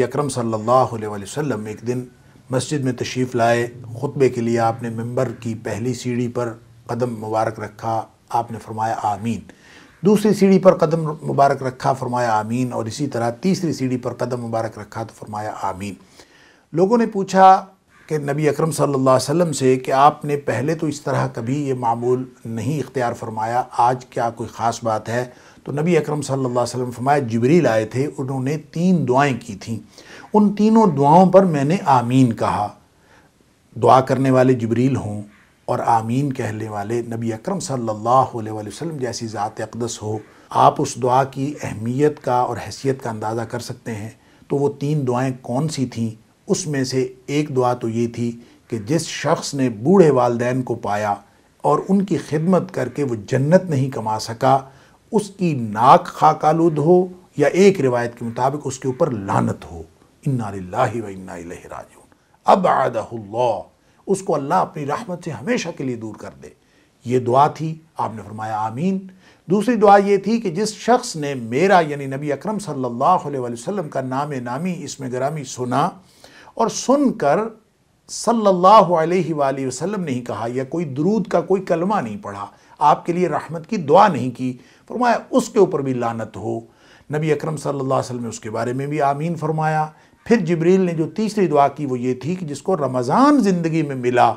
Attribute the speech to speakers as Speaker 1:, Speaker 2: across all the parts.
Speaker 1: اکرم صلی اللہ علیہ وآلہ وسلم ایک دن مسجد میں تشریف لائے خطبے کے لیے آپ نے ممبر کی پہلی سیڑھی پر قدم مبارک رکھا آپ نے فرمایا آمین دوسری سیڑھی پر قدم مبارک رکھا فرمایا آمین اور اسی طرح تیسری سیڑھی پر قدم مبارک رکھا تو فرمایا آمین لوگوں نے پوچھا کہ نبی اکرم صلی اللہ علیہ وسلم سے کہ آپ نے پہلے تو اس طرح کبھی یہ معمول نہیں اختیار فرمایا آج کیا کوئی خاص بات ہے تو نبی اکرم صلی اللہ علیہ وسلم فرمایا جبریل آئے تھے انہوں نے تین دعائیں کی تھیں ان تینوں دعاؤں پر میں نے آمین کہا دعا کرنے والے جبریل ہوں اور آمین کہنے والے نبی اکرم صلی اللہ علیہ وسلم جیسی ذات اقدس ہو آپ اس دعا کی اہمیت کا اور حیثیت کا اندازہ کر سکتے ہیں تو وہ تین دعائیں کون سی تھیں اس میں سے ایک دعا تو یہ تھی کہ جس شخص نے بوڑھے والدین کو پایا اور ان کی خدمت کر کے وہ جنت نہیں کما سکا اس کی ناک خاکالود ہو یا ایک روایت کے مطابق اس کے اوپر لانت ہو للہ و انہ راجعون اب آد اللہ اس کو اللہ اپنی رحمت سے ہمیشہ کے لیے دور کر دے یہ دعا تھی آپ نے فرمایا آمین دوسری دعا یہ تھی کہ جس شخص نے میرا یعنی نبی اکرم صلی اللہ علیہ وسلم کا نام نامی اس میں گرامی سنا اور سن کر صلی اللہ علیہ وآلہ وسلم نہیں کہا یا کوئی درود کا کوئی کلمہ نہیں پڑھا آپ کے لیے رحمت کی دعا نہیں کی فرمایا اس کے اوپر بھی لانت ہو نبی اکرم صلی اللہ علیہ وسلم نے اس کے بارے میں بھی آمین فرمایا پھر جبریل نے جو تیسری دعا کی وہ یہ تھی کہ جس کو رمضان زندگی میں ملا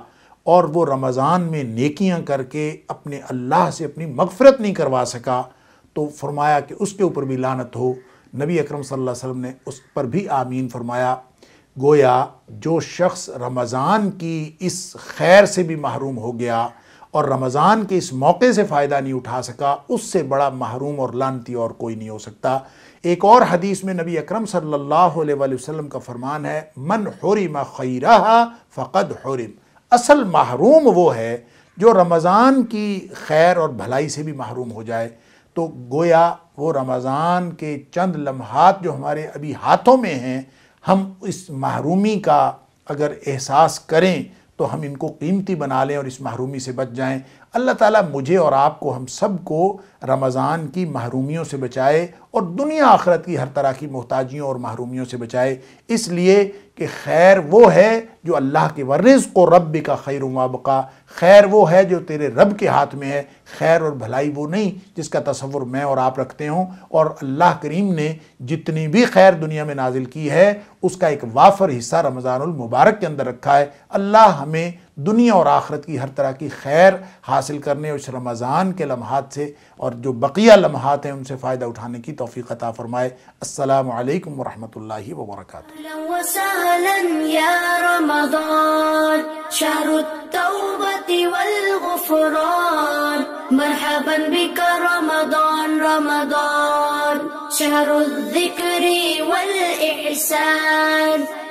Speaker 1: اور وہ رمضان میں نیکیاں کر کے اپنے اللہ سے اپنی مغفرت نہیں کروا سکا تو فرمایا کہ اس کے اوپر بھی لانت ہو نبی اکرم صلی اللہ علیہ وسلم نے اس پر بھی آمین فرمایا گویا جو شخص رمضان کی اس خیر سے بھی محروم ہو گیا اور رمضان کے اس موقع سے فائدہ نہیں اٹھا سکا اس سے بڑا محروم اور لانتی اور کوئی نہیں ہو سکتا ایک اور حدیث میں نبی اکرم صلی اللہ علیہ وآلہ وسلم کا فرمان ہے من حرم خیرہ فقد حرم اصل محروم وہ ہے جو رمضان کی خیر اور بھلائی سے بھی محروم ہو جائے تو گویا وہ رمضان کے چند لمحات جو ہمارے ابھی ہاتھوں میں ہیں ہم اس محرومی کا اگر احساس کریں تو ہم ان کو قیمتی بنا لیں اور اس محرومی سے بچ جائیں اللہ تعالیٰ مجھے اور آپ کو ہم سب کو رمضان کی محرومیوں سے بچائے اور دنیا آخرت کی ہر طرح کی محتاجیوں اور محرومیوں سے بچائے اس لیے کہ خیر وہ ہے جو اللہ کے ورزق و رب کا خیر و مابقہ خیر وہ ہے جو تیرے رب کے ہاتھ میں ہے خیر اور بھلائی وہ نہیں جس کا تصور میں اور آپ رکھتے ہوں اور اللہ کریم نے جتنی بھی خیر دنیا میں نازل کی ہے اس کا ایک وافر حصہ رمضان المبارک کے اندر رکھا ہے اللہ ہمیں دنیا اور آخرت کی ہر طرح کی خیر حاصل کرنے اس رمضان کے لمحات سے اور جو بقیہ لمحات ہیں ان سے فائدہ اٹھانے کی توفیق عطا فرمائے السلام علیکم ورحمت اللہ وبرکاتہ رمضان رمضان مرحبا الذكر والإحسان